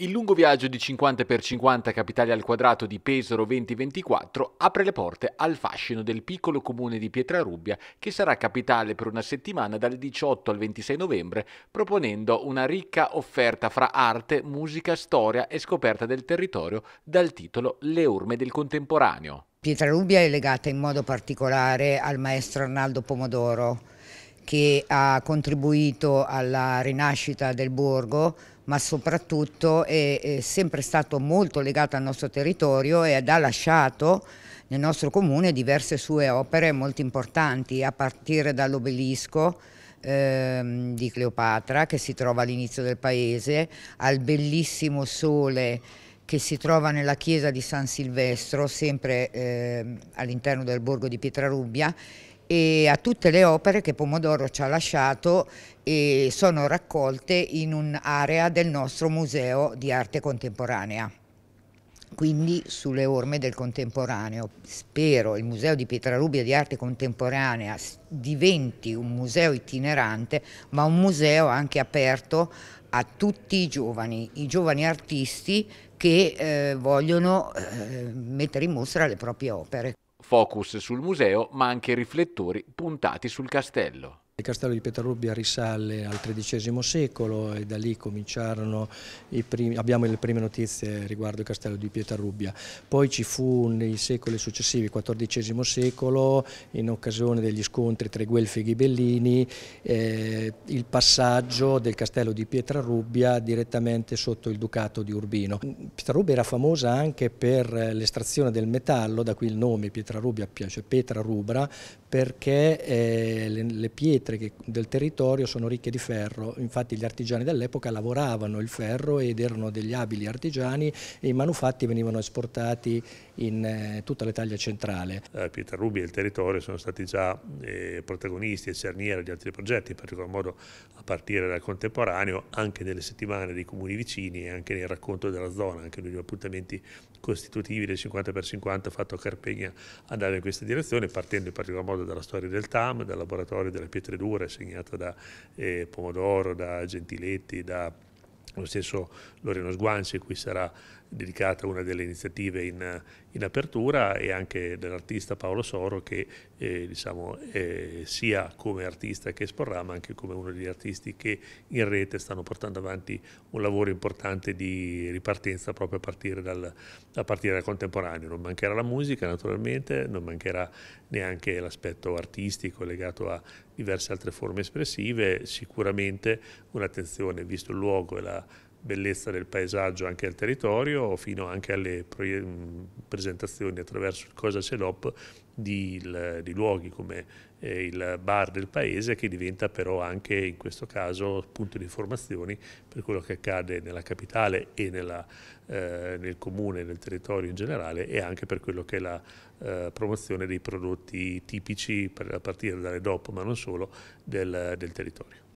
Il lungo viaggio di 50 x 50 capitali al quadrato di Pesaro 2024 apre le porte al fascino del piccolo comune di Pietrarubbia che sarà capitale per una settimana dal 18 al 26 novembre proponendo una ricca offerta fra arte, musica, storia e scoperta del territorio dal titolo Le orme del contemporaneo. Pietrarubbia è legata in modo particolare al maestro Arnaldo Pomodoro che ha contribuito alla rinascita del borgo ma soprattutto è, è sempre stato molto legato al nostro territorio ed ha lasciato nel nostro comune diverse sue opere molto importanti, a partire dall'obelisco, Ehm, di Cleopatra che si trova all'inizio del paese, al bellissimo sole che si trova nella chiesa di San Silvestro, sempre ehm, all'interno del borgo di Pietrarubbia, e a tutte le opere che Pomodoro ci ha lasciato e sono raccolte in un'area del nostro museo di arte contemporanea quindi sulle orme del contemporaneo. Spero il Museo di Pietrarubia di Arte Contemporanea diventi un museo itinerante, ma un museo anche aperto a tutti i giovani, i giovani artisti che eh, vogliono eh, mettere in mostra le proprie opere focus sul museo, ma anche riflettori puntati sul castello. Il castello di Pietrarubbia risale al XIII secolo e da lì cominciarono primi, abbiamo le prime notizie riguardo il castello di Pietrarubbia. Poi ci fu nei secoli successivi, XIV secolo, in occasione degli scontri tra i Guelfi e i Ghibellini, eh, il passaggio del castello di Pietrarubbia direttamente sotto il ducato di Urbino. Pietrarubbia era famosa anche per l'estrazione del metallo, da qui il nome Pietrarubbia, cioè Pietra Rubra, perché eh, le, le pietre elettriche del territorio sono ricche di ferro, infatti gli artigiani dell'epoca lavoravano il ferro ed erano degli abili artigiani e i manufatti venivano esportati in eh, tutta l'Italia centrale. Eh, Pietrarubia e il territorio sono stati già eh, protagonisti e cerniera di altri progetti, in particolar modo a partire dal contemporaneo, anche nelle settimane dei comuni vicini e anche nel racconto della zona, anche negli appuntamenti costitutivi del 50x50 fatto a Carpegna andare in questa direzione, partendo in particolar modo dalla storia del TAM, dal laboratorio della pietra dure, segnato da eh, Pomodoro, da Gentiletti, da lo stesso Loreno Sguanci, qui sarà dedicata a una delle iniziative in, in apertura e anche dell'artista Paolo Soro che eh, diciamo, eh, sia come artista che esporrà ma anche come uno degli artisti che in rete stanno portando avanti un lavoro importante di ripartenza proprio a partire dal, a partire dal contemporaneo. Non mancherà la musica naturalmente, non mancherà neanche l'aspetto artistico legato a diverse altre forme espressive, sicuramente un'attenzione visto il luogo e la bellezza del paesaggio anche al territorio, fino anche alle presentazioni attraverso il Cosa Celop di, di, luoghi come eh, il bar del paese che diventa però anche in questo caso punto di informazioni per quello che accade nella capitale e nella, eh, nel comune, nel territorio in generale e anche per quello che è la eh, promozione dei prodotti tipici a partire dalle DOP ma non solo del, del territorio.